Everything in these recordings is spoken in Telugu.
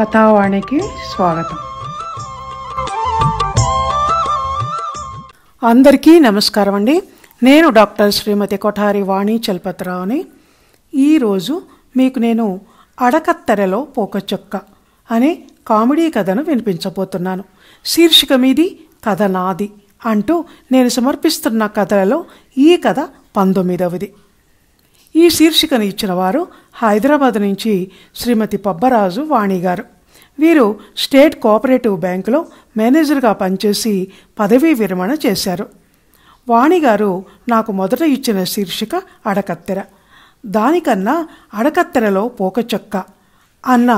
కథావాణికి స్వాగతం అందరికీ నమస్కారం అండి నేను డాక్టర్ శ్రీమతి కొఠారి వాణి చలపతిరావుని ఈరోజు మీకు నేను అడకత్తెరలో పోకచొక్క అనే కామెడీ కథను వినిపించబోతున్నాను శీర్షిక మీది కథ నాది అంటూ నేను సమర్పిస్తున్న కథలలో ఈ కథ పంతొమ్మిదవది ఈ శీర్షికను ఇచ్చిన వారు హైదరాబాద్ నుంచి శ్రీమతి పబ్బరాజు వాణిగారు వీరు స్టేట్ కోఆపరేటివ్ బ్యాంకులో మేనేజర్గా పనిచేసి పదవీ విరమణ చేశారు వాణిగారు నాకు మొదట ఇచ్చిన శీర్షిక అడకత్తెర దానికన్నా అడకత్తెరలో పోకచొక్క అన్న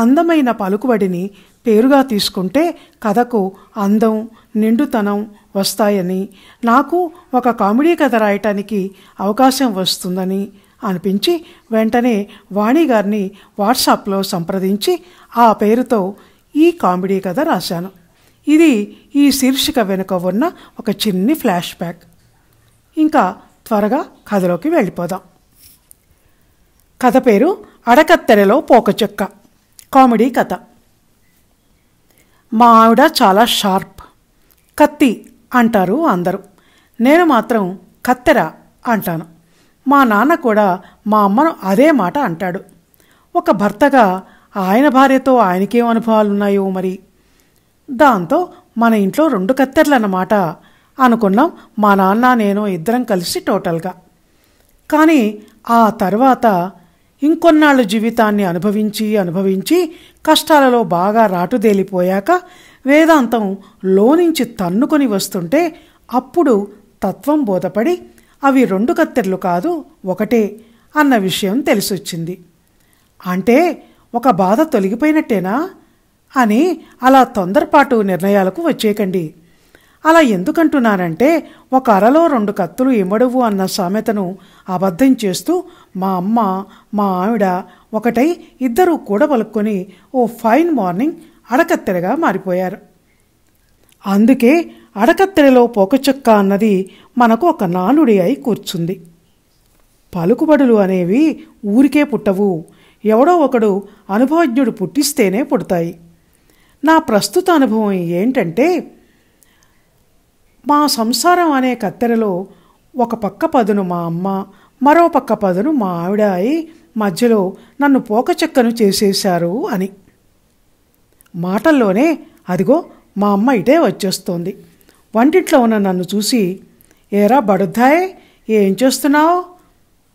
అందమైన పలుకుబడిని పేరుగా తీసుకుంటే కథకు అందం నిండుతనం వస్తాయని నాకు ఒక కామెడీ కథ రాయటానికి అవకాశం వస్తుందని అనిపించి వెంటనే వాణిగారిని వాట్సాప్లో సంప్రదించి ఆ పేరుతో ఈ కామెడీ కథ రాశాను ఇది ఈ శీర్షిక వెనుక ఉన్న ఒక చిన్ని ఫ్లాష్ బ్యాక్ ఇంకా త్వరగా కథలోకి వెళ్ళిపోదాం కథ పేరు అడకత్తెరలో పోకచెక్క కామెడీ కథ మా ఆవిడ చాలా షార్ప్ కత్తి అంటారు అందరూ నేను మాత్రం కత్తెర అంటాను మా నాన్న కూడా మా అమ్మను అదే మాట అంటాడు ఒక భర్తగా ఆయన భార్యతో ఆయనకేం అనుభవాలు ఉన్నాయో మరి దాంతో మన ఇంట్లో రెండు కత్తెర్లన్నమాట అనుకున్నాం మా నాన్న నేను ఇద్దరం కలిసి టోటల్గా కానీ ఆ తర్వాత ఇంకొన్నాళ్ళు జీవితాన్ని అనుభవించి అనుభవించి కష్టాలలో బాగా రాటుదేలిపోయాక వేదాంతం లోనించి తన్నుకొని వస్తుంటే అప్పుడు తత్వం బోధపడి అవి రెండు కత్తెర్లు కాదు ఒకటే అన్న విషయం తెలిసొచ్చింది అంటే ఒక బాధ తొలగిపోయినట్టేనా అని అలా తొందరపాటు నిర్ణయాలకు వచ్చేయకండి అలా ఎందుకంటున్నానంటే ఒక అరలో రెండు కత్తులు ఇమ్మడువు అన్న సామెతను అబద్ధం చేస్తూ మా అమ్మ మా ఆవిడ ఒకటై ఇద్దరూ కూడబలుక్కొని ఓ ఫైన్ మార్నింగ్ అడకత్తెరగా మారిపోయారు అందుకే అడకత్తెరలో పోకచుక్క అన్నది మనకు ఒక నానుడి అయి కూర్చుంది పలుకుబడులు అనేవి ఊరికే పుట్టవు ఎవడో ఒకడు అనుభవజ్ఞుడు పుట్టిస్తేనే పుడతాయి నా ప్రస్తుత అనుభవం ఏంటంటే మా సంసారం అనే కత్తెరలో ఒక పక్క పదును మా అమ్మ మరో పక్క పదును మా ఆవిడ అయి మధ్యలో నన్ను పోకచెక్కను చేసేశారు అని మాటల్లోనే అదిగో మా అమ్మ ఇటే వచ్చేస్తోంది వంటింట్లో ఉన్న నన్ను చూసి ఏరా బడుద్దాయే ఏం చేస్తున్నావు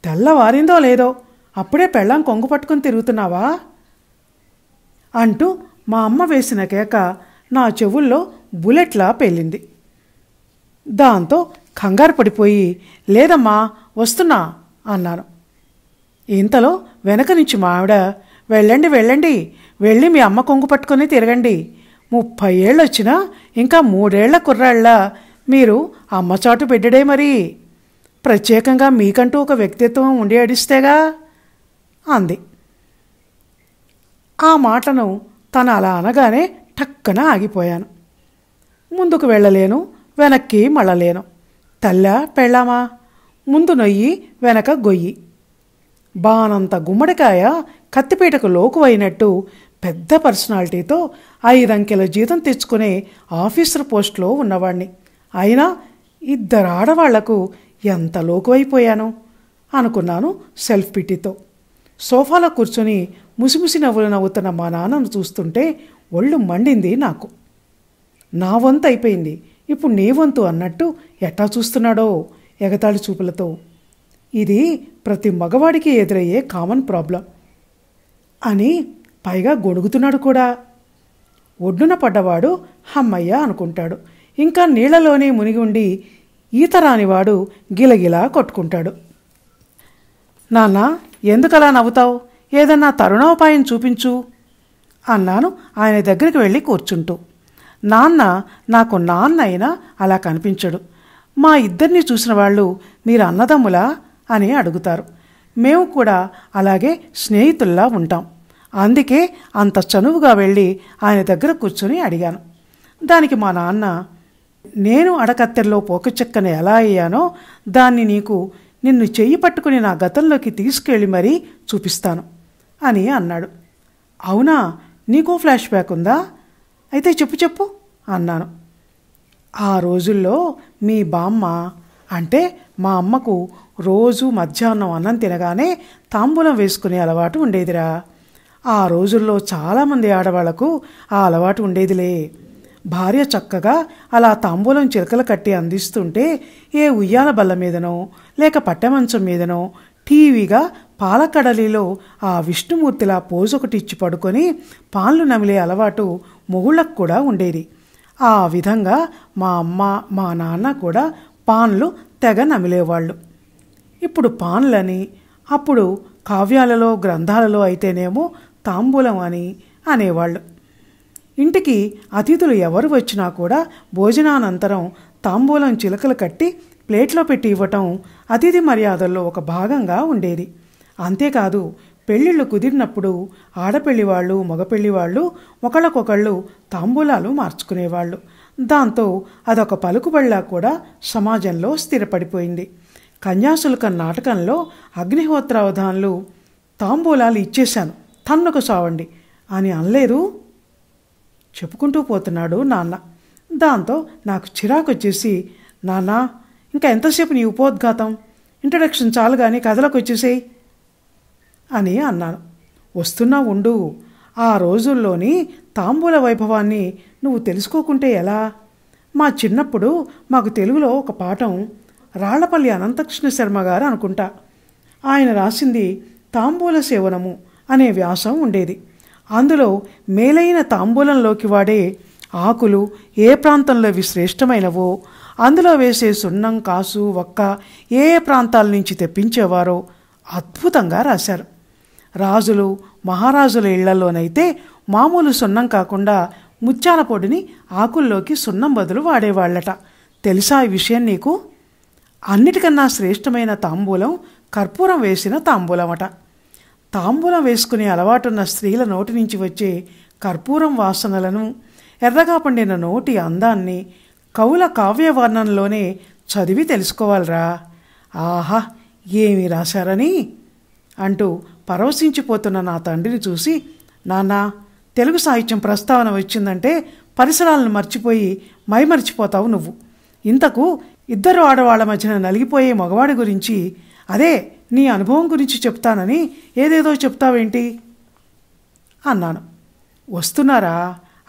తెల్లవారిందో లేదో అప్పుడే పెళ్ళం కొంగు పట్టుకుని తిరుగుతున్నావా అంటూ మా అమ్మ వేసిన కేక నా చెవుల్లో బుల్లెట్లా పేలింది దాంతో కంగారు పడిపోయి లేదమ్మా వస్తున్నా అన్నాను ఇంతలో వెనక నుంచి మావిడ వెళ్ళండి వెళ్ళండి వెళ్ళి మీ అమ్మ కొంగు పట్టుకొని తిరగండి ముప్పై ఏళ్ళు వచ్చినా ఇంకా మూడేళ్ల కుర్రాళ్ళ మీరు అమ్మ చాటు బిడ్డడే మరి ప్రత్యేకంగా మీకంటూ ఒక వ్యక్తిత్వం ఉండి అడిస్తేగా అంది ఆ మాటను తను అలా అనగానే టక్కన ఆగిపోయాను ముందుకు వెళ్ళలేను వెనక్కి మళ్ళలేను తల్ల పెళ్ళామా ముందు నొయ్యి వెనక గొయ్యి బానంత గుమ్మడికాయ కత్తిపీటకు లోకువైనట్టు పెద్ద పర్సనాలిటీతో ఐదంకెల జీతం తెచ్చుకునే ఆఫీసర్ పోస్ట్లో ఉన్నవాణ్ణి అయినా ఇద్దరు ఆడవాళ్లకు ఎంత లోకువైపోయాను అనుకున్నాను సెల్ఫ్ పిటితో సోఫాలో కూర్చొని ముసిముసి నవ్వులు నవ్వుతున్న మా నాన్నను చూస్తుంటే ఒళ్ళు మండింది నాకు నా వంతు అయిపోయింది ఇప్పుడు నీ వంతు అన్నట్టు ఎట్టా చూస్తున్నాడో ఎగతాళి చూపులతో ఇది ప్రతి మగవాడికి ఎదురయ్యే కామన్ ప్రాబ్లం అని పైగా గొడుగుతున్నాడు కూడా ఒడ్డున పడ్డవాడు హమ్మయ్య అనుకుంటాడు ఇంకా నీళ్లలోనే మునిగి ఉండి ఈత రానివాడు గిలగిలా కొట్టుకుంటాడు నాన్న ఎందుకలా నవ్వుతావు ఏదన్నా తరుణోపాయం చూపించు అన్నాను ఆయన దగ్గరికి వెళ్ళి కూర్చుంటూ నాన్న నాకు నాన్న అయినా అలా కనిపించడు మా ఇద్దరిని చూసిన వాళ్ళు మీరు అన్నదమ్ములా అని అడుగుతారు మేము కూడా అలాగే స్నేహితుల్లా ఉంటాం అందుకే అంత చనువుగా వెళ్ళి ఆయన దగ్గర కూర్చొని అడిగాను దానికి మా నాన్న నేను అడకత్తెల్లో పోకచెక్కను ఎలా అయ్యానో దాన్ని నీకు నిన్ను చెయ్యి పట్టుకుని నా గతంలోకి తీసుకెళ్ళి మరీ చూపిస్తాను అని అన్నాడు అవునా నీకు ఫ్లాష్ బ్యాక్ ఉందా అయితే చెప్పు చెప్పు అన్నాను ఆ రోజుల్లో మీ బామ్మ అంటే మా అమ్మకు రోజు మధ్యాహ్నం అన్నం తినగానే తాంబూలం వేసుకునే అలవాటు ఉండేదిరా ఆ రోజుల్లో చాలామంది ఆడవాళ్లకు ఆ అలవాటు ఉండేదిలే భార్య చక్కగా అలా తాంబూలం చిలకలు కట్టి అందిస్తుంటే ఏ ఉయ్యాల బల్ల మీదనో లేక పట్టెమంచం మీదనో టీవీగా పాలకడలిలో ఆ విష్ణుమూర్తిలా పోజొకటి ఇచ్చి పడుకొని పాన్లు నమిలే అలవాటు మొగుళ్ళకు కూడా ఉండేది ఆ విధంగా మా అమ్మ మా నాన్న కూడా పాన్లు తెగ నమిలేవాళ్ళు ఇప్పుడు పాన్లని అప్పుడు కావ్యాలలో గ్రంథాలలో అయితేనేమో తాంబూలం అని అనేవాళ్ళు ఇంటికి అతిథులు ఎవరు వచ్చినా కూడా భోజనానంతరం తాంబూలం చిలకలు కట్టి ప్లేట్లో పెట్టి ఇవ్వటం అతిథి మర్యాదల్లో ఒక భాగంగా ఉండేది అంతేకాదు పెళ్ళిళ్ళు కుదిరినప్పుడు ఆడపెళ్లి వాళ్ళు మగపెళ్లి వాళ్ళు ఒకళ్ళకొకళ్ళు తాంబూలాలు మార్చుకునేవాళ్ళు దాంతో అదొక పలుకుబడిలా కూడా సమాజంలో స్థిరపడిపోయింది కన్యాశుల్క నాటకంలో అవధానులు తాంబూలాలు ఇచ్చేశాను తన్నుకు సావండి అని అనలేరు చెప్పుకుంటూ పోతున్నాడు నాన్న దాంతో నాకు చిరాకు వచ్చేసి నాన్న ఇంకా ఎంతసేపు నీ ఉపోద్ఘాతం ఇంట్రడక్షన్ చాలు కానీ కథలకు వచ్చేసేయి అని అన్నాను వస్తున్నా ఉండు ఆ రోజుల్లోని తాంబూల వైభవాన్ని నువ్వు తెలుసుకోకుంటే ఎలా మా చిన్నప్పుడు మాకు తెలుగులో ఒక పాఠం రాళ్లపల్లి అనంతకృష్ణ శర్మ గారు అనుకుంటా ఆయన రాసింది తాంబూల సేవనము అనే వ్యాసం ఉండేది అందులో మేలైన తాంబూలంలోకి వాడే ఆకులు ఏ ప్రాంతంలో ఇవి శ్రేష్టమైనవో అందులో వేసే సున్నం కాసు ఒక్క ఏ ప్రాంతాల నుంచి తెప్పించేవారో అద్భుతంగా రాశారు రాజులు మహారాజుల ఇళ్లలోనైతే మామూలు సున్నం కాకుండా ముత్యాల పొడిని ఆకుల్లోకి సున్నం బదులు వాడేవాళ్ళట తెలుసా ఈ విషయం నీకు అన్నిటికన్నా శ్రేష్టమైన తాంబూలం కర్పూరం వేసిన తాంబూలం అట తాంబూలం వేసుకునే అలవాటున్న స్త్రీల నోటి నుంచి వచ్చే కర్పూరం వాసనలను ఎర్రగా పండిన నోటి అందాన్ని కవుల కావ్య వర్ణంలోనే చదివి తెలుసుకోవాలరా ఆహా ఏమి రాశారని అంటూ పరవశించిపోతున్న నా తండ్రిని చూసి నాన్న తెలుగు సాహిత్యం ప్రస్తావన వచ్చిందంటే పరిసరాలను మర్చిపోయి మైమర్చిపోతావు నువ్వు ఇంతకు ఇద్దరు ఆడవాళ్ల మధ్యన నలిగిపోయే మగవాడి గురించి అదే నీ అనుభవం గురించి చెప్తానని ఏదేదో చెప్తావేంటి అన్నాను వస్తున్నారా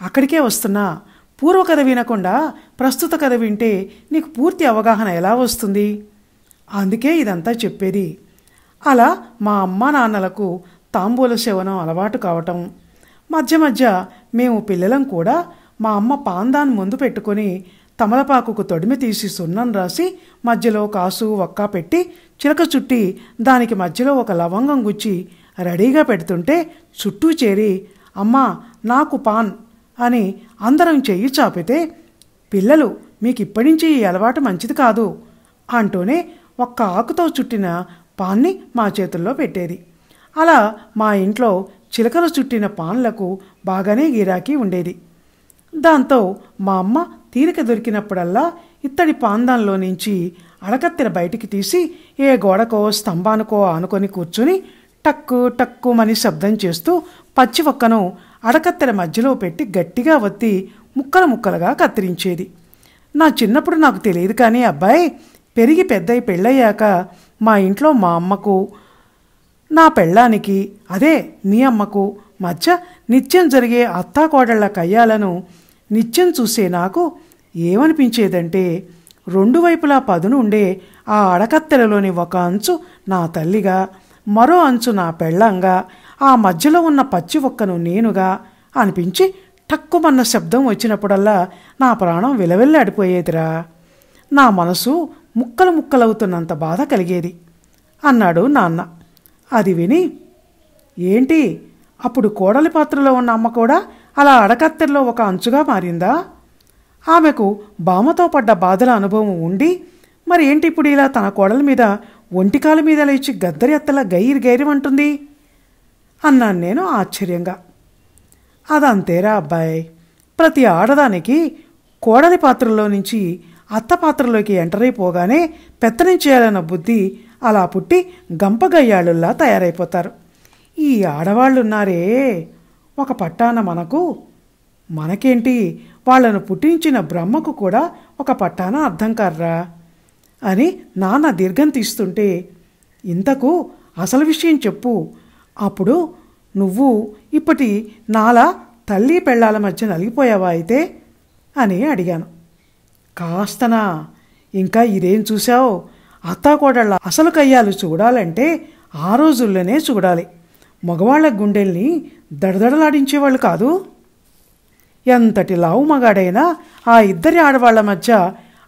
అక్కడికే వస్తున్నా పూర్వ కథ వినకుండా ప్రస్తుత కథ వింటే నీకు పూర్తి అవగాహన ఎలా వస్తుంది అందుకే ఇదంతా చెప్పేది అలా మా అమ్మా నాన్నలకు తాంబూల సేవనం అలవాటు కావటం మధ్య మధ్య మేము పిల్లలం కూడా మా అమ్మ పాందాన్ ముందు పెట్టుకొని తమలపాకుకు తొడిమి తీసి సున్నం రాసి మధ్యలో కాసు ఒక్క పెట్టి చిలక చుట్టి దానికి మధ్యలో ఒక లవంగం గుచ్చి రెడీగా పెడుతుంటే చుట్టూ చేరి అమ్మా నాకు పాన్ అని అందరం చెయ్యి చాపితే పిల్లలు మీకు ఇప్పటి నుంచి ఈ అలవాటు మంచిది కాదు అంటూనే ఒక్క ఆకుతో చుట్టిన పాన్ని మా చేతుల్లో పెట్టేది అలా మా ఇంట్లో చిలకలు చుట్టిన పాన్లకు బాగానే గిరాకీ ఉండేది దాంతో మా అమ్మ తీరిక దొరికినప్పుడల్లా ఇత్తడి పాందంలో నుంచి అడకత్తెర బయటికి తీసి ఏ గోడకో స్తంభానికో ఆనుకొని కూర్చుని టక్కు టక్కు అని శబ్దం చేస్తూ పచ్చి ఒక్కను అడకత్తెర మధ్యలో పెట్టి గట్టిగా వత్తి ముక్కలు ముక్కలుగా కత్తిరించేది నా చిన్నప్పుడు నాకు తెలియదు కానీ అబ్బాయి పెరిగి పెద్దయి పెళ్ళయ్యాక మా ఇంట్లో మా అమ్మకు నా పెళ్ళానికి అదే మీ అమ్మకు మధ్య నిత్యం జరిగే అత్తాకోడళ్ల కయ్యాలను నిత్యం చూసే నాకు ఏమనిపించేదంటే రెండు వైపులా పదును ఉండే ఆ అడకత్తెలలోని ఒక అంచు నా తల్లిగా మరో అంచు నా పెళ్ళంగా ఆ మధ్యలో ఉన్న పచ్చి ఒక్కను నేనుగా అనిపించి టక్కుమన్న శబ్దం వచ్చినప్పుడల్లా నా ప్రాణం అడిపోయేదిరా నా మనసు ముక్కలు ముక్కలవుతున్నంత బాధ కలిగేది అన్నాడు నాన్న అది విని ఏంటి అప్పుడు కోడలి పాత్రలో ఉన్న అమ్మ కూడా అలా అడకత్తెల్లో ఒక అంచుగా మారిందా ఆమెకు బామతో పడ్డ బాధల అనుభవం ఉండి మరి ఏంటి ఇప్పుడు ఇలా తన కోడల మీద ఒంటికాల మీద లేచి గద్దరి గద్దరెత్తల గైరు గైరమంటుంది అన్నాను నేను ఆశ్చర్యంగా అదంతేరా అబ్బాయి ప్రతి ఆడదానికి కోడలి పాత్రలో నుంచి అత్త పాత్రలోకి ఎంటర్ అయిపోగానే చేయాలన్న బుద్ధి అలా పుట్టి గంపగయ్యాళ్ళుల్లా తయారైపోతారు ఈ ఆడవాళ్ళున్నారే ఒక పట్టాన మనకు మనకేంటి వాళ్లను పుట్టించిన బ్రహ్మకు కూడా ఒక పట్టాన అర్థం కర్రా అని నాన్న దీర్ఘం తీస్తుంటే ఇంతకు అసలు విషయం చెప్పు అప్పుడు నువ్వు ఇప్పటి నాలా తల్లి పెళ్ళాల మధ్య నలిగిపోయావా అయితే అని అడిగాను కాస్తనా ఇంకా ఇదేం చూశావు అత్తాకోడళ్ళ అసలు కయ్యాలు చూడాలంటే ఆ రోజుల్లోనే చూడాలి మగవాళ్ళ గుండెల్ని దడదడలాడించేవాళ్ళు కాదు ఎంతటి లావు మగాడైనా ఆ ఇద్దరి ఆడవాళ్ల మధ్య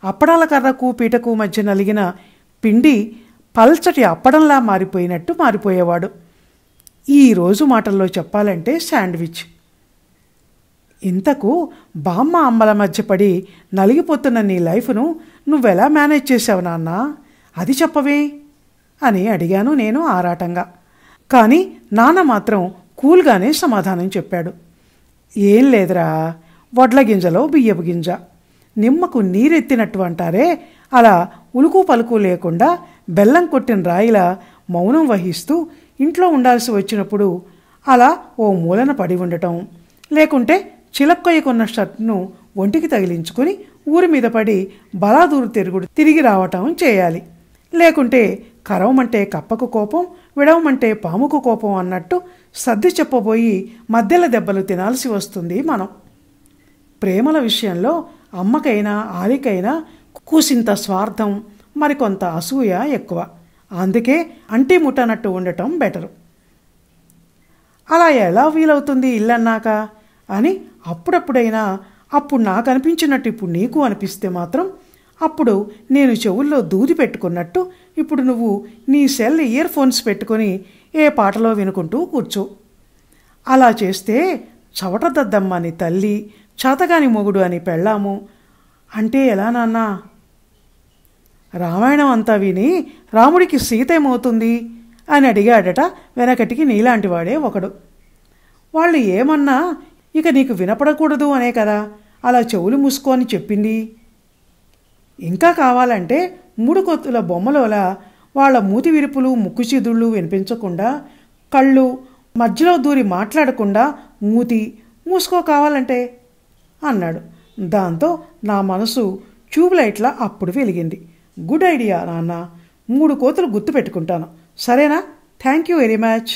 అప్పడాల కర్రకు పీటకు మధ్య నలిగిన పిండి పల్చటి అప్పడంలా మారిపోయినట్టు మారిపోయేవాడు ఈరోజు మాటల్లో చెప్పాలంటే శాండ్విచ్ ఇంతకు బామ్మ అమ్మల మధ్య పడి నలిగిపోతున్న నీ లైఫ్ను నువ్వెలా మేనేజ్ చేసావు నాన్న అది చెప్పవే అని అడిగాను నేను ఆరాటంగా కానీ నాన్న మాత్రం కూల్గానే సమాధానం చెప్పాడు ఏం లేదురా వడ్ల గింజలో బియ్యపు గింజ నిమ్మకు నీరెత్తినట్టు అంటారే అలా ఉలుకు పలుకు లేకుండా బెల్లం కొట్టిన రాయిలా మౌనం వహిస్తూ ఇంట్లో ఉండాల్సి వచ్చినప్పుడు అలా ఓ మూలన పడి ఉండటం లేకుంటే చిలక్కొయ్యకున్న షర్ట్ను ఒంటికి తగిలించుకుని ఊరి మీద పడి బలాదూరు తిరుగుడు తిరిగి రావటం చేయాలి లేకుంటే కరవమంటే కప్పకు కోపం విడవమంటే పాముకు కోపం అన్నట్టు సర్ది చెప్పబోయి మధ్యల దెబ్బలు తినాల్సి వస్తుంది మనం ప్రేమల విషయంలో అమ్మకైనా ఆలికైనా కూసింత స్వార్థం మరికొంత అసూయ ఎక్కువ అందుకే అంటి ముట్టనట్టు ఉండటం బెటరు అలా ఎలా వీలవుతుంది ఇల్లన్నాక అని అప్పుడప్పుడైనా అప్పుడు నాకు అనిపించినట్టు ఇప్పుడు నీకు అనిపిస్తే మాత్రం అప్పుడు నేను చెవుల్లో దూది పెట్టుకున్నట్టు ఇప్పుడు నువ్వు నీ సెల్ ఇయర్ ఫోన్స్ పెట్టుకొని ఏ పాటలో వినుకుంటూ కూర్చో అలా చేస్తే చవటదద్దమ్మ అని తల్లి చేతగాని మొగుడు అని పెళ్ళాము అంటే ఎలా నాన్నా రామాయణం అంతా విని రాముడికి సీత ఏమవుతుంది అని అడిగాడట వెనకటికి నీలాంటి వాడే ఒకడు వాళ్ళు ఏమన్నా ఇక నీకు వినపడకూడదు అనే కదా అలా చెవులు అని చెప్పింది ఇంకా కావాలంటే మూడుకొత్తుల బొమ్మలోలా వాళ్ళ మూతి విరుపులు ముక్కు చిదుళ్ళు వినిపించకుండా కళ్ళు మధ్యలో దూరి మాట్లాడకుండా మూతి మూసుకో కావాలంటే అన్నాడు దాంతో నా మనసు ట్యూబ్లైట్లా అప్పుడు వెలిగింది గుడ్ ఐడియా నాన్న మూడు కోతులు గుర్తు పెట్టుకుంటాను సరేనా థ్యాంక్ యూ వెరీ మచ్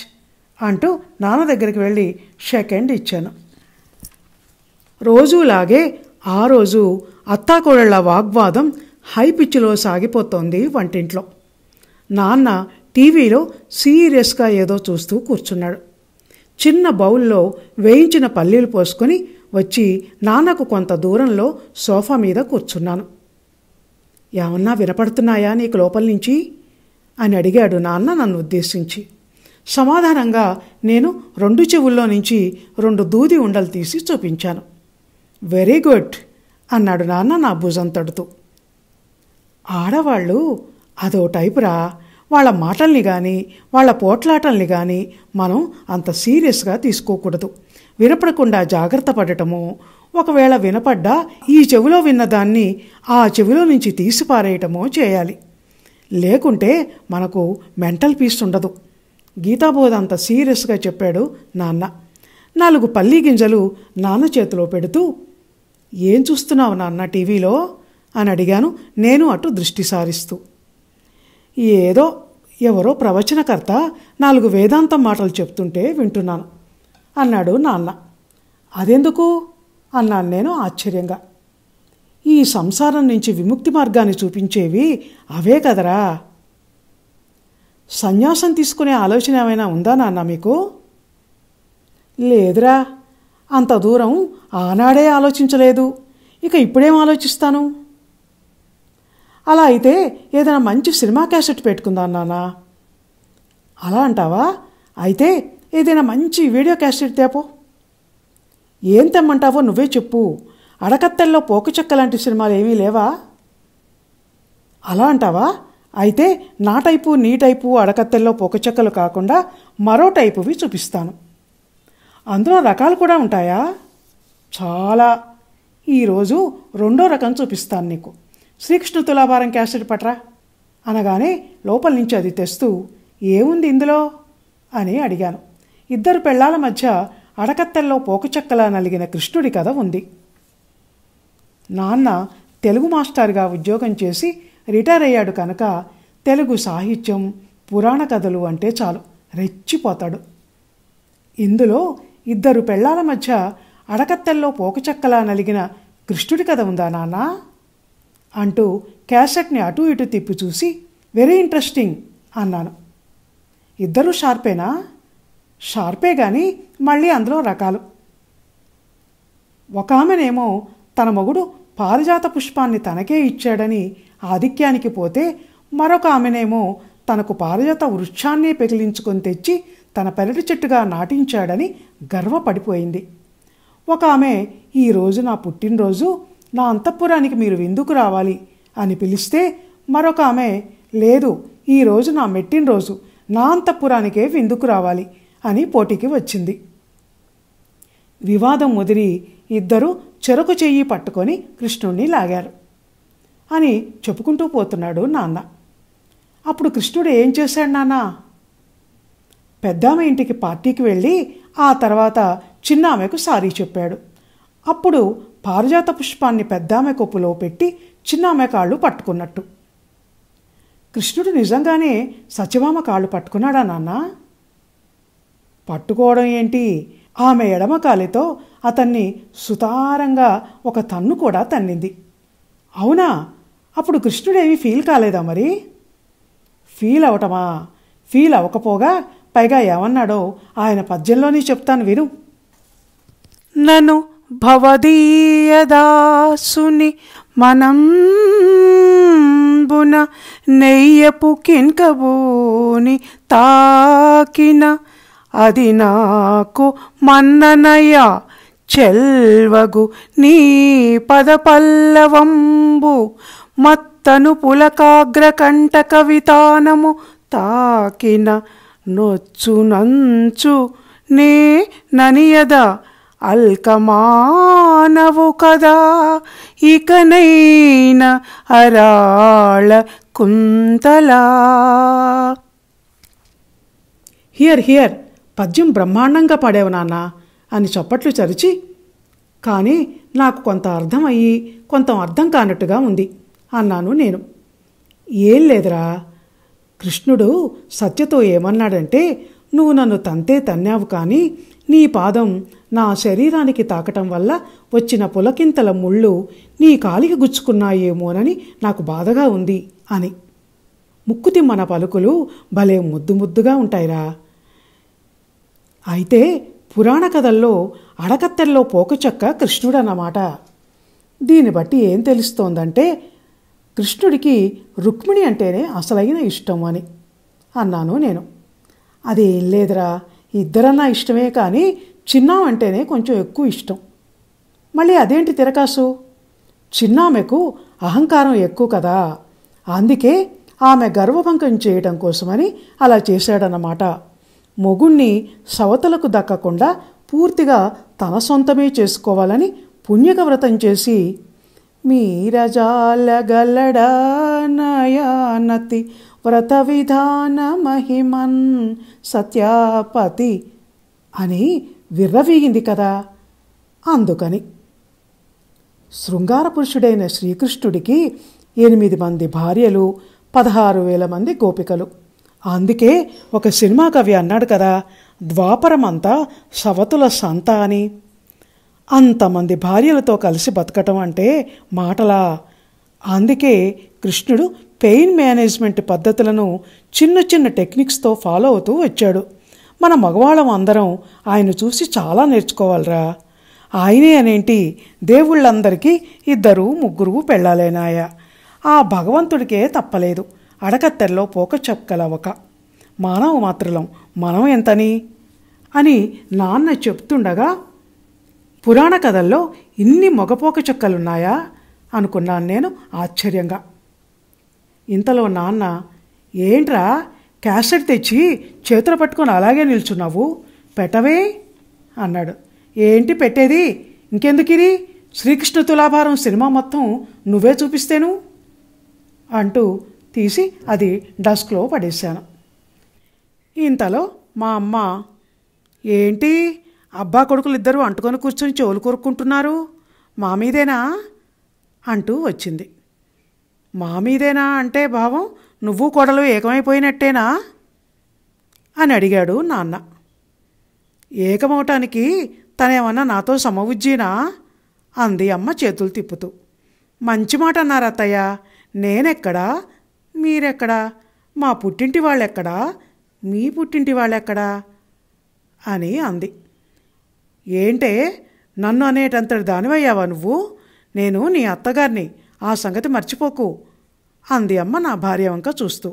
అంటూ నాన్న దగ్గరికి వెళ్ళి షెకండ్ ఇచ్చాను రోజులాగే ఆ రోజు అత్తాకోడళ్ల వాగ్వాదం హై పిచ్చిలో సాగిపోతోంది వంటింట్లో నాన్న టీవీలో సీరియస్గా ఏదో చూస్తూ కూర్చున్నాడు చిన్న బౌల్లో వేయించిన పల్లీలు పోసుకొని వచ్చి నాన్నకు కొంత దూరంలో సోఫా మీద కూర్చున్నాను ఏమన్నా వినపడుతున్నాయా నీకు లోపల నుంచి అని అడిగాడు నాన్న నన్ను ఉద్దేశించి సమాధానంగా నేను రెండు చెవుల్లో నుంచి రెండు దూది ఉండలు తీసి చూపించాను వెరీ గుడ్ అన్నాడు నాన్న నా భుజం తడుతూ ఆడవాళ్ళు అదో టైపురా వాళ్ళ మాటల్ని కానీ వాళ్ళ పోట్లాటల్ని కానీ మనం అంత సీరియస్గా తీసుకోకూడదు వినపడకుండా జాగ్రత్త పడటము ఒకవేళ వినపడ్డా ఈ చెవిలో విన్నదాన్ని ఆ చెవిలో నుంచి తీసిపారేయటమో చేయాలి లేకుంటే మనకు మెంటల్ పీస్ ఉండదు గీతాబోధ అంత సీరియస్గా చెప్పాడు నాన్న నాలుగు పల్లీ గింజలు నాన్న చేతిలో పెడుతూ ఏం చూస్తున్నావు నాన్న టీవీలో అని అడిగాను నేను అటు దృష్టి సారిస్తూ ఏదో ఎవరో ప్రవచనకర్త నాలుగు వేదాంతం మాటలు చెప్తుంటే వింటున్నాను అన్నాడు నాన్న అదెందుకు అన్నాను నేను ఆశ్చర్యంగా ఈ సంసారం నుంచి విముక్తి మార్గాన్ని చూపించేవి అవే కదరా సన్యాసం తీసుకునే ఆలోచన ఏమైనా ఉందా నాన్న మీకు లేదురా అంత దూరం ఆనాడే ఆలోచించలేదు ఇక ఇప్పుడేం ఆలోచిస్తాను అలా అయితే ఏదైనా మంచి సినిమా క్యాసెట్ పెట్టుకుందాం నాన్న అలా అంటావా అయితే ఏదైనా మంచి వీడియో క్యాసెట్ తేపో ఏం తెమ్మంటావో నువ్వే చెప్పు అడకత్తెల్లో పోకచెక్క లాంటి సినిమాలు ఏమీ లేవా అలా అంటావా అయితే నా టైపు నీ టైపు అడకత్తెల్లో పోకచెక్కలు కాకుండా మరో టైపువి చూపిస్తాను అందులో రకాలు కూడా ఉంటాయా చాలా ఈరోజు రెండో రకం చూపిస్తాను నీకు శ్రీకృష్ణ తులాభారం క్యాసెట్ పట్రా అనగానే లోపల నుంచి అది తెస్తూ ఏముంది ఇందులో అని అడిగాను ఇద్దరు పెళ్లాల మధ్య అడకత్తెల్లో పోకచక్కలా నలిగిన కృష్ణుడి కథ ఉంది నాన్న తెలుగు మాస్టర్గా ఉద్యోగం చేసి రిటైర్ అయ్యాడు కనుక తెలుగు సాహిత్యం పురాణ కథలు అంటే చాలు రెచ్చిపోతాడు ఇందులో ఇద్దరు పెళ్లాల మధ్య అడకత్తెల్లో పోకచక్కలా నలిగిన కృష్ణుడి కథ ఉందా నాన్నా అంటూ క్యాసెట్ని అటూ ఇటు తిప్పి చూసి వెరీ ఇంట్రెస్టింగ్ అన్నాను ఇద్దరూ షార్పేనా షార్పే కానీ మళ్ళీ అందులో రకాలు ఒక ఆమెనేమో తన మొగుడు పారిజాత పుష్పాన్ని తనకే ఇచ్చాడని ఆధిక్యానికి పోతే మరొక ఆమెనేమో తనకు పారిజాత వృక్షాన్నే పెగిలించుకొని తెచ్చి తన పెరటి చెట్టుగా నాటించాడని గర్వపడిపోయింది ఒక ఆమె ఈరోజు నా పుట్టినరోజు నా అంతఃపురానికి మీరు విందుకు రావాలి అని పిలిస్తే మరొక ఆమె లేదు ఈరోజు నా మెట్టినరోజు నా అంతఃపురానికే విందుకు రావాలి అని పోటీకి వచ్చింది వివాదం ముదిరి ఇద్దరు చెరకు చెయ్యి పట్టుకొని కృష్ణుణ్ణి లాగారు అని చెప్పుకుంటూ పోతున్నాడు నాన్న అప్పుడు కృష్ణుడు ఏం చేశాడు నాన్న పెద్దామ ఇంటికి పార్టీకి వెళ్ళి ఆ తర్వాత చిన్న ఆమెకు సారీ చెప్పాడు అప్పుడు పారిజాత పుష్పాన్ని పెద్దామె కొప్పులో పెట్టి చిన్నామె కాళ్ళు పట్టుకున్నట్టు కృష్ణుడు నిజంగానే సత్యమామ కాళ్ళు పట్టుకున్నాడా నాన్న పట్టుకోవడం ఏంటి ఆమె ఎడమ కాలితో అతన్ని సుతారంగా ఒక తన్ను కూడా తన్నింది అవునా అప్పుడు కృష్ణుడేమీ ఫీల్ కాలేదా మరి ఫీల్ అవటమా ఫీల్ అవ్వకపోగా పైగా ఏమన్నాడో ఆయన పద్యంలోనే చెప్తాను విను నన్ను భవదీయదాసుని మనం బున నెయ్యపు కింకబోని తాకిన అది నాకు మన్ననయ్య చెల్వగు నీ పదపల్లవంబు మత్తను పులకాగ్ర కంట కవితానము తాకిన నొచ్చునంచు నే ననియద అల్కమానవు కదా ఇకనైన అరాళ కుంతలా హియర్ హియర్ పద్యం బ్రహ్మాండంగా పాడేవు నాన్న అని చప్పట్లు చరిచి కానీ నాకు కొంత అర్థమయ్యి కొంత అర్థం కానట్టుగా ఉంది అన్నాను నేను ఏం లేదురా కృష్ణుడు సత్యతో ఏమన్నాడంటే నువ్వు నన్ను తంతే తన్నావు కానీ నీ పాదం నా శరీరానికి తాకటం వల్ల వచ్చిన పులకింతల ముళ్ళు నీ కాలికి గుచ్చుకున్నాయేమోనని నాకు బాధగా ఉంది అని ముక్కుతి మన పలుకులు భలే ముద్దు ముద్దుగా ఉంటాయిరా అయితే పురాణ కథల్లో అడకత్తెల్లో పోకచక్క కృష్ణుడన్నమాట దీన్ని బట్టి ఏం తెలుస్తోందంటే కృష్ణుడికి రుక్మిణి అంటేనే అసలైన ఇష్టం అని అన్నాను నేను అదేం లేదురా ఇద్దరన్నా ఇష్టమే కానీ చిన్నాం అంటేనే కొంచెం ఎక్కువ ఇష్టం మళ్ళీ అదేంటి తిరకాసు చిన్నామెకు అహంకారం ఎక్కువ కదా అందుకే ఆమె గర్వభంగం చేయడం కోసమని అలా చేశాడన్నమాట మొగుణ్ణి సవతలకు దక్కకుండా పూర్తిగా తన సొంతమే చేసుకోవాలని పుణ్యక వ్రతం చేసి మీరజాలగలడానయానతి విధాన మహిమన్ సత్యాపతి అని విర్రవీగింది కదా అందుకని శృంగార పురుషుడైన శ్రీకృష్ణుడికి ఎనిమిది మంది భార్యలు పదహారు వేల మంది గోపికలు అందుకే ఒక సినిమా కవి అన్నాడు కదా ద్వాపరమంతా సవతుల సంత అని అంతమంది భార్యలతో కలిసి బతకటం అంటే మాటలా అందుకే కృష్ణుడు పెయిన్ మేనేజ్మెంట్ పద్ధతులను చిన్న చిన్న టెక్నిక్స్తో ఫాలో అవుతూ వచ్చాడు మన మగవాళ్ళం అందరం ఆయన చూసి చాలా నేర్చుకోవాలరా ఆయనే అనేంటి దేవుళ్ళందరికీ ఇద్దరు ముగ్గురు పెళ్ళాలేనాయ ఆ భగవంతుడికే తప్పలేదు అడకత్తెల్లో పోక ఒక మానవ మాత్రలం మనం ఎంతని అని నాన్న చెప్తుండగా పురాణ కథల్లో ఇన్ని మొగపోక చుక్కలున్నాయా అనుకున్నాను నేను ఆశ్చర్యంగా ఇంతలో నాన్న ఏంట్రా క్యాసెట్ తెచ్చి చేతులు పట్టుకొని అలాగే నిల్చున్నావు పెట్టవే అన్నాడు ఏంటి పెట్టేది ఇంకెందుకిది శ్రీకృష్ణ తులాభారం సినిమా మొత్తం నువ్వే చూపిస్తేను అంటూ తీసి అది డస్క్లో పడేశాను ఇంతలో మా అమ్మ ఏంటి అబ్బా కొడుకులు ఇద్దరు అంటుకొని కూర్చొని చెవులు కొరుక్కుంటున్నారు మా మీదేనా అంటూ వచ్చింది మా మీదేనా అంటే భావం నువ్వు కొడలు ఏకమైపోయినట్టేనా అని అడిగాడు నాన్న ఏకమవటానికి తనేమన్నా నాతో సమవుజ్జీనా అంది అమ్మ చేతులు తిప్పుతూ మంచి మాట అన్నారు అత్తయ్య నేనెక్కడా మీరెక్కడా మా పుట్టింటి వాళ్ళెక్కడా మీ పుట్టింటి వాళ్ళెక్కడా అని అంది ఏంటే నన్ను అనేటంతటి దానివయ్యావా నువ్వు నేను నీ అత్తగారిని ఆ సంగతి మర్చిపోకు అంది అమ్మ నా భార్య వంక చూస్తూ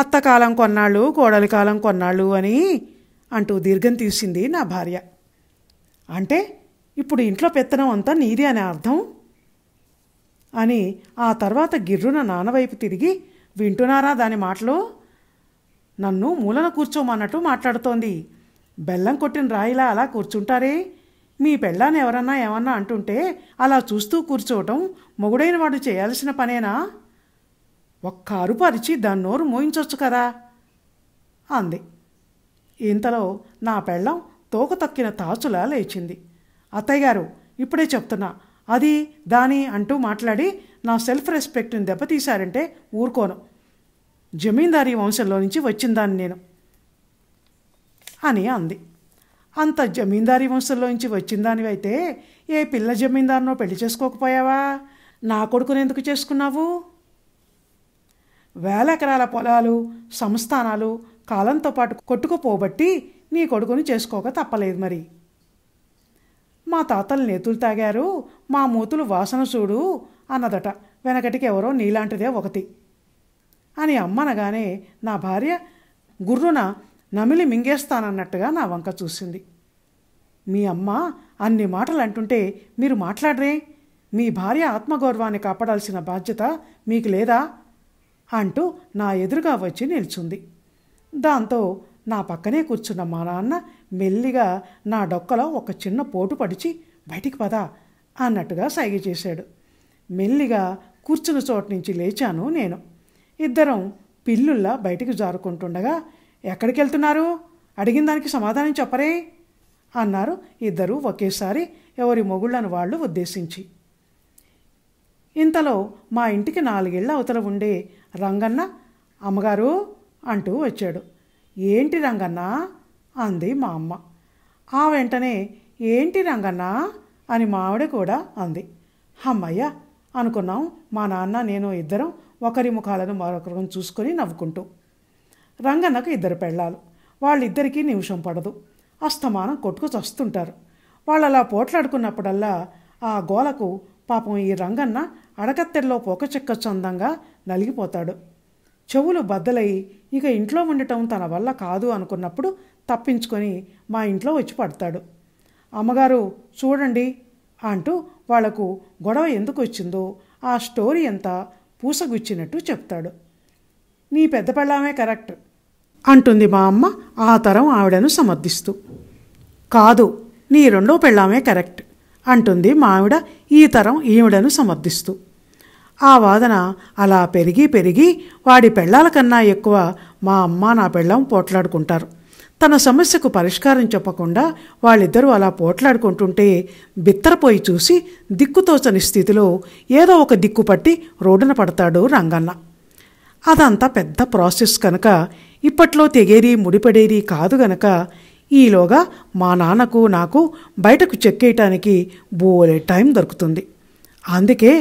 అత్తకాలం కొన్నాళ్ళు కోడలి కాలం కొన్నాళ్ళు అని అంటూ దీర్ఘం తీసింది నా భార్య అంటే ఇప్పుడు ఇంట్లో పెత్తనం అంతా నీదే అనే అర్థం అని ఆ తర్వాత గిర్రున నాన్నవైపు తిరిగి వింటున్నారా దాని మాటలు నన్ను మూలన కూర్చోమన్నట్టు మాట్లాడుతోంది బెల్లం కొట్టిన రాయిలా అలా కూర్చుంటారే మీ పెళ్ళాన్ని ఎవరన్నా ఏమన్నా అంటుంటే అలా చూస్తూ కూర్చోవటం మొగుడైన వాడు చేయాల్సిన పనేనా ఒక్క అరుపు అరిచి దాని నోరు మోయించవచ్చు కదా అంది ఇంతలో నా పెళ్ళం తోక తక్కిన తాచులా లేచింది అత్తయ్య గారు ఇప్పుడే చెప్తున్నా అది దాని అంటూ మాట్లాడి నా సెల్ఫ్ రెస్పెక్ట్ని దెబ్బతీశారంటే ఊరుకోను జమీందారీ వంశంలో నుంచి వచ్చిందాన్ని నేను అని అంది అంత జమీందారీ వంశంలోంచి వచ్చిందానివైతే ఏ పిల్ల జమీందారునో పెళ్లి చేసుకోకపోయావా నా కొడుకుని ఎందుకు చేసుకున్నావు వేల ఎకరాల పొలాలు సంస్థానాలు కాలంతో పాటు కొట్టుకుపోబట్టి నీ కొడుకుని చేసుకోక తప్పలేదు మరి మా తాతలు నేతులు తాగారు మా మూతులు వాసన చూడు అన్నదట వెనకటికి ఎవరో నీలాంటిదే ఒకటి అని అమ్మనగానే నా భార్య గుర్రున నమిలి మింగేస్తానన్నట్టుగా నా వంక చూసింది మీ అమ్మ అన్ని మాటలు అంటుంటే మీరు మాట్లాడరే మీ భార్య ఆత్మగౌరవాన్ని కాపాడాల్సిన బాధ్యత మీకు లేదా అంటూ నా ఎదురుగా వచ్చి నిల్చుంది దాంతో నా పక్కనే కూర్చున్న మా నాన్న మెల్లిగా నా డొక్కలో ఒక చిన్న పోటు పడిచి బయటికి పదా అన్నట్టుగా సైగ చేశాడు మెల్లిగా కూర్చున్న చోటు నుంచి లేచాను నేను ఇద్దరం పిల్లుల్లా బయటికి జారుకుంటుండగా ఎక్కడికి వెళ్తున్నారు అడిగిన దానికి సమాధానం చెప్పరే అన్నారు ఇద్దరూ ఒకేసారి ఎవరి మొగుళ్ళని వాళ్ళు ఉద్దేశించి ఇంతలో మా ఇంటికి నాలుగేళ్ల అవతల ఉండే రంగన్న అమ్మగారు అంటూ వచ్చాడు ఏంటి రంగన్న అంది మా అమ్మ ఆ వెంటనే ఏంటి రంగన్న అని మావిడ కూడా అంది అమ్మయ్య అనుకున్నాం మా నాన్న నేను ఇద్దరం ఒకరి ముఖాలను మరొకరిని చూసుకొని నవ్వుకుంటూ రంగన్నకు ఇద్దరు పెళ్ళాలు వాళ్ళిద్దరికీ నిమిషం పడదు అస్తమానం కొట్టుకు చస్తుంటారు వాళ్ళు అలా పోట్లాడుకున్నప్పుడల్లా ఆ గోలకు పాపం ఈ రంగన్న అడకత్తెల్లో పొకచెక్క చందంగా నలిగిపోతాడు చెవులు బద్దలై ఇక ఇంట్లో ఉండటం తన వల్ల కాదు అనుకున్నప్పుడు తప్పించుకొని మా ఇంట్లో వచ్చి పడతాడు అమ్మగారు చూడండి అంటూ వాళ్లకు గొడవ ఎందుకు వచ్చిందో ఆ స్టోరీ ఎంత పూసగుచ్చినట్టు చెప్తాడు నీ పెద్ద పెళ్ళామే కరెక్ట్ అంటుంది మా అమ్మ ఆ తరం ఆవిడను సమర్థిస్తూ కాదు నీ రెండో పెళ్ళామే కరెక్ట్ అంటుంది మా ఆవిడ ఈ తరం ఈవిడను సమర్థిస్తూ ఆ వాదన అలా పెరిగి పెరిగి వాడి పెళ్ళాల కన్నా ఎక్కువ మా అమ్మ నా పెళ్ళం పోట్లాడుకుంటారు తన సమస్యకు పరిష్కారం చెప్పకుండా వాళ్ళిద్దరూ అలా పోట్లాడుకుంటుంటే బిత్తరపోయి చూసి దిక్కుతోచని స్థితిలో ఏదో ఒక దిక్కుపట్టి రోడ్డున పడతాడు రంగన్న అదంతా పెద్ద ప్రాసెస్ కనుక ఇప్పట్లో తెగేరి ముడిపడేది కాదు గనక ఈలోగా మా నాన్నకు నాకు బయటకు చెక్కేయటానికి బోలే టైం దొరుకుతుంది అందుకే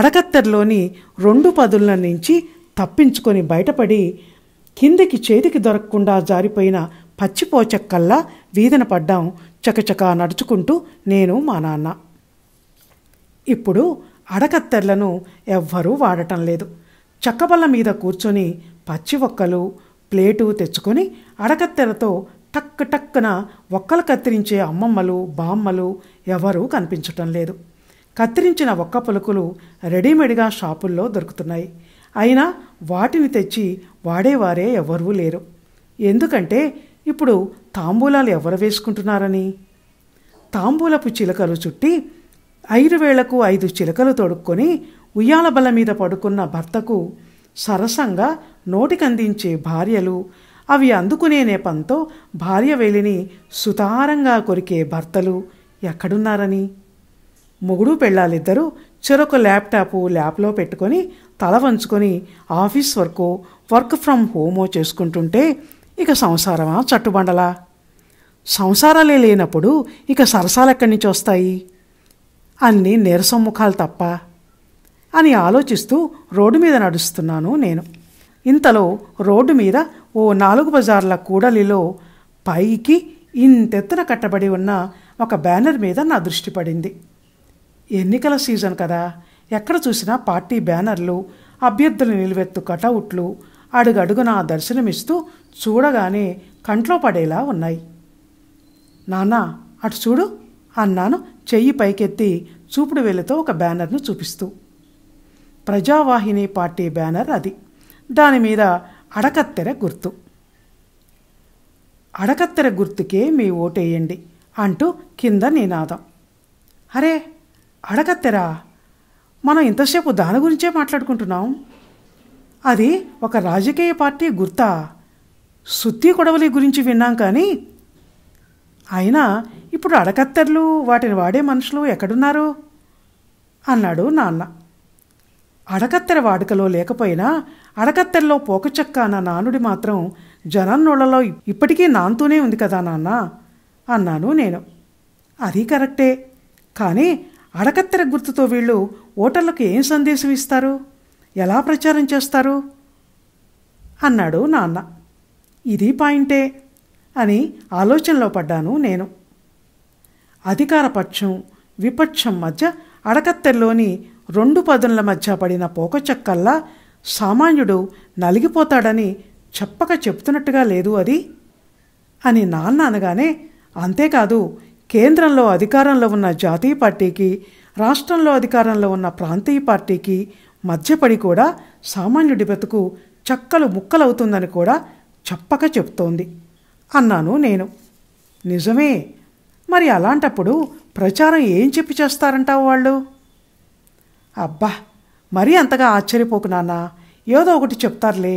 అడకత్తెరలోని రెండు పదుల నుంచి తప్పించుకొని బయటపడి కిందకి చేతికి దొరకకుండా జారిపోయిన పచ్చిపోచక్కల్లా వీధిన పడ్డాం చకచకా నడుచుకుంటూ నేను మా నాన్న ఇప్పుడు అడకత్తెర్లను ఎవ్వరూ వాడటం లేదు చక్కబల్ల మీద కూర్చొని పచ్చి ఒక్కలు ప్లేటు తెచ్చుకొని అడకత్తెరతో టక్ టక్కున ఒక్కలు కత్తిరించే అమ్మమ్మలు బామ్మలు ఎవరూ కనిపించటం లేదు కత్తిరించిన ఒక్క పలుకులు రెడీమేడ్గా షాపుల్లో దొరుకుతున్నాయి అయినా వాటిని తెచ్చి వాడేవారే ఎవరూ లేరు ఎందుకంటే ఇప్పుడు తాంబూలాలు ఎవరు వేసుకుంటున్నారని తాంబూలపు చిలకలు చుట్టి ఐదు వేలకు ఐదు చిలకలు తొడుక్కొని ఉయ్యాల బల మీద పడుకున్న భర్తకు సరసంగా నోటికందించే భార్యలు అవి అందుకునే నేపంతో భార్య వేలిని సుతారంగా కొరికే భర్తలు ఎక్కడున్నారని మొగుడు పెళ్ళాలిద్దరూ చెరొక ల్యాప్టాపు ల్యాప్లో పెట్టుకొని తల వంచుకొని ఆఫీస్ వర్కో వర్క్ ఫ్రమ్ హోమో చేసుకుంటుంటే ఇక సంసారమా చట్టుబండలా సంసారాలే లేనప్పుడు ఇక సరసాలు ఎక్కడి నుంచి వస్తాయి అన్నీ నీరసం ముఖాలు తప్ప అని ఆలోచిస్తూ రోడ్డు మీద నడుస్తున్నాను నేను ఇంతలో రోడ్డు మీద ఓ నాలుగు బజార్ల కూడలిలో పైకి ఇంతెత్తున కట్టబడి ఉన్న ఒక బ్యానర్ మీద నా దృష్టి పడింది ఎన్నికల సీజన్ కదా ఎక్కడ చూసినా పార్టీ బ్యానర్లు అభ్యర్థుల నిలువెత్తు కటౌట్లు అడుగడుగున దర్శనమిస్తూ చూడగానే కంట్లో పడేలా ఉన్నాయి నాన్న అటు చూడు అన్నాను చెయ్యి పైకెత్తి చూపుడు వేలతో ఒక బ్యానర్ను చూపిస్తూ ప్రజావాహిని పార్టీ బ్యానర్ అది దాని మీద అడకత్తెర గుర్తు అడకత్తెర గుర్తుకే మీ ఓటేయండి అంటూ కింద నినాదం అరే అడకత్తెరా మనం ఇంతసేపు దాని గురించే మాట్లాడుకుంటున్నాం అది ఒక రాజకీయ పార్టీ గుర్తా సుత్తి కొడవలి గురించి విన్నాం కానీ అయినా ఇప్పుడు అడకత్తెర్లు వాటిని వాడే మనుషులు ఎక్కడున్నారు అన్నాడు నాన్న అడకత్తెర వాడుకలో లేకపోయినా అడకత్తెరలో పోకచెక్క అన్న నానుడి మాత్రం జనన్నోళ్లలో ఇప్పటికీ నాంతూనే ఉంది కదా నాన్న అన్నాను నేను అది కరెక్టే కానీ అడకత్తెర గుర్తుతో వీళ్ళు ఓటర్లకు ఏం సందేశం ఇస్తారు ఎలా ప్రచారం చేస్తారు అన్నాడు నాన్న ఇది పాయింటే అని ఆలోచనలో పడ్డాను నేను అధికారపక్షం విపక్షం మధ్య అడకత్తెరలోని రెండు పదుల మధ్య పడిన పోకచక్కల్లా సామాన్యుడు నలిగిపోతాడని చెప్పక చెప్తున్నట్టుగా లేదు అది అని నాన్న అనగానే అంతేకాదు కేంద్రంలో అధికారంలో ఉన్న జాతీయ పార్టీకి రాష్ట్రంలో అధికారంలో ఉన్న ప్రాంతీయ పార్టీకి మధ్యపడి కూడా సామాన్యుడి బతుకు చక్కలు ముక్కలవుతుందని కూడా చెప్పక చెప్తోంది అన్నాను నేను నిజమే మరి అలాంటప్పుడు ప్రచారం ఏం చెప్పి చేస్తారంటావు వాళ్ళు అబ్బా మరీ అంతగా ఆశ్చర్యపోకు నాన్న ఏదో ఒకటి చెప్తారులే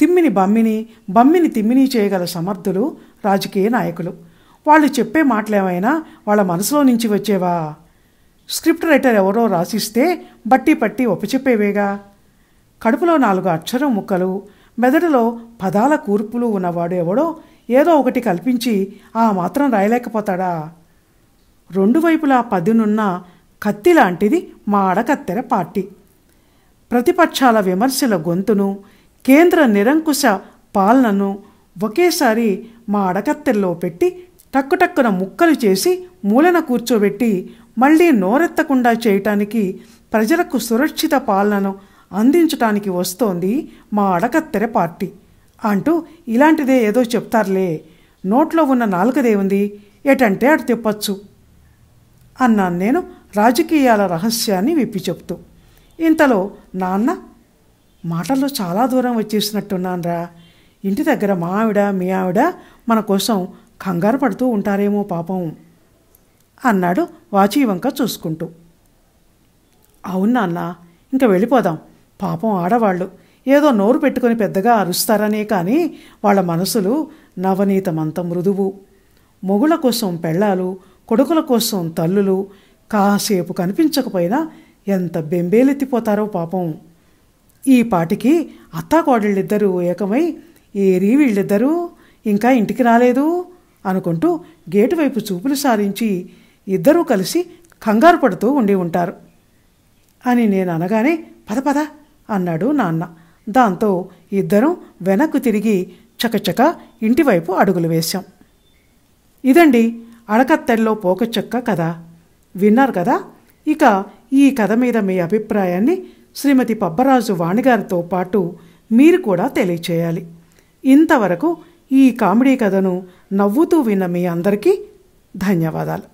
తిమ్మిని బమ్మిని బమ్మిని తిమ్మిని చేయగల సమర్థులు రాజకీయ నాయకులు వాళ్ళు చెప్పే మాటలేమైనా వాళ్ళ మనసులో నుంచి వచ్చేవా స్క్రిప్ట్ రైటర్ ఎవరో రాసిస్తే బట్టి పట్టి ఒప్పచెప్పేవేగా కడుపులో నాలుగు అక్షరం ముక్కలు మెదడులో పదాల కూర్పులు ఉన్నవాడు ఎవడో ఏదో ఒకటి కల్పించి ఆ మాత్రం రాయలేకపోతాడా రెండు వైపులా పదినున్న కత్తి లాంటిది మా అడకత్తెర పార్టీ ప్రతిపక్షాల విమర్శల గొంతును కేంద్ర నిరంకుశ పాలనను ఒకేసారి మా అడకత్తెల్లో పెట్టి టక్కుటక్కున ముక్కలు చేసి మూలన కూర్చోబెట్టి మళ్ళీ నోరెత్తకుండా చేయటానికి ప్రజలకు సురక్షిత పాలనను అందించటానికి వస్తోంది మా అడకత్తెర పార్టీ అంటూ ఇలాంటిదే ఏదో చెప్తారులే నోట్లో ఉన్న ఉంది ఎటంటే అటు తిప్పచ్చు అన్నాను నేను రాజకీయాల రహస్యాన్ని విప్పి చెప్తూ ఇంతలో నాన్న మాటల్లో చాలా దూరం వచ్చేసినట్టున్నానరా ఇంటి దగ్గర మా ఆవిడ మీ ఆవిడ మన కోసం కంగారు పడుతూ ఉంటారేమో పాపం అన్నాడు వాచి వంక చూసుకుంటూ అవును నాన్న ఇంకా వెళ్ళిపోదాం పాపం ఆడవాళ్ళు ఏదో నోరు పెట్టుకొని పెద్దగా అరుస్తారనే కానీ వాళ్ళ మనసులు నవనీతమంత మృదువు మొగుల కోసం పెళ్ళాలు కొడుకుల కోసం తల్లులు కాసేపు కనిపించకపోయినా ఎంత బెంబేలెత్తిపోతారో పాపం ఈ పాటికి అత్తాకోడళ్ళిద్దరూ ఏకమై ఏరి వీళ్ళిద్దరూ ఇంకా ఇంటికి రాలేదు అనుకుంటూ గేటు వైపు చూపులు సారించి ఇద్దరూ కలిసి కంగారు పడుతూ ఉండి ఉంటారు అని నేను అనగానే పద పద అన్నాడు నాన్న దాంతో ఇద్దరం వెనక్కు తిరిగి చకచక ఇంటివైపు అడుగులు వేశాం ఇదండి అడకత్తెల్లో పోకచక్క కథ విన్నారు కదా ఇక ఈ కథ మీద మీ అభిప్రాయాన్ని శ్రీమతి పబ్బరాజు వాణిగారితో పాటు మీరు కూడా తెలియచేయాలి ఇంతవరకు ఈ కామెడీ కథను నవ్వుతూ విన్న మీ అందరికీ ధన్యవాదాలు